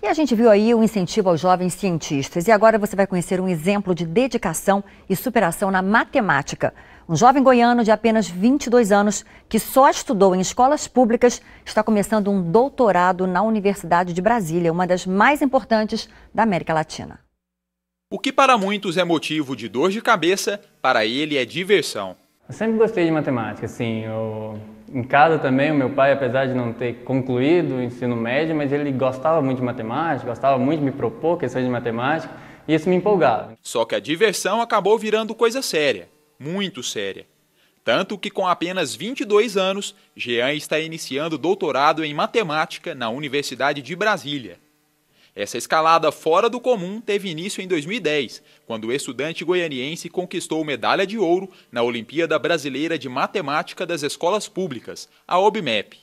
E a gente viu aí o incentivo aos jovens cientistas. E agora você vai conhecer um exemplo de dedicação e superação na matemática. Um jovem goiano de apenas 22 anos, que só estudou em escolas públicas, está começando um doutorado na Universidade de Brasília, uma das mais importantes da América Latina. O que para muitos é motivo de dor de cabeça, para ele é diversão. Eu sempre gostei de matemática, assim. Eu em casa também, o meu pai, apesar de não ter concluído o ensino médio, mas ele gostava muito de matemática, gostava muito de me propor questões de matemática, e isso me empolgava. Só que a diversão acabou virando coisa séria, muito séria. Tanto que, com apenas 22 anos, Jean está iniciando doutorado em matemática na Universidade de Brasília. Essa escalada fora do comum teve início em 2010, quando o estudante goianiense conquistou medalha de ouro na Olimpíada Brasileira de Matemática das Escolas Públicas, a OBMEP.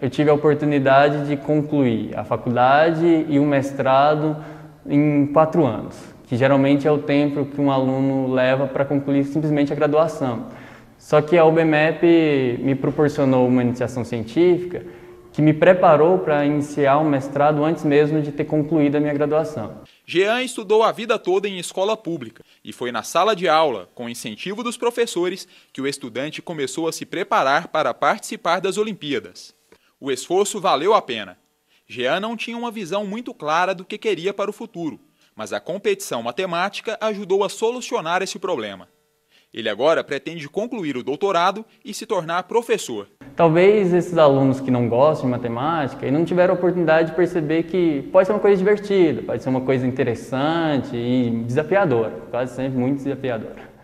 Eu tive a oportunidade de concluir a faculdade e o mestrado em quatro anos, que geralmente é o tempo que um aluno leva para concluir simplesmente a graduação. Só que a OBMEP me proporcionou uma iniciação científica que me preparou para iniciar o um mestrado antes mesmo de ter concluído a minha graduação. Jean estudou a vida toda em escola pública e foi na sala de aula, com incentivo dos professores, que o estudante começou a se preparar para participar das Olimpíadas. O esforço valeu a pena. Jean não tinha uma visão muito clara do que queria para o futuro, mas a competição matemática ajudou a solucionar esse problema. Ele agora pretende concluir o doutorado e se tornar professor. Talvez esses alunos que não gostam de matemática e não tiveram a oportunidade de perceber que pode ser uma coisa divertida, pode ser uma coisa interessante e desafiadora, quase sempre muito desafiadora.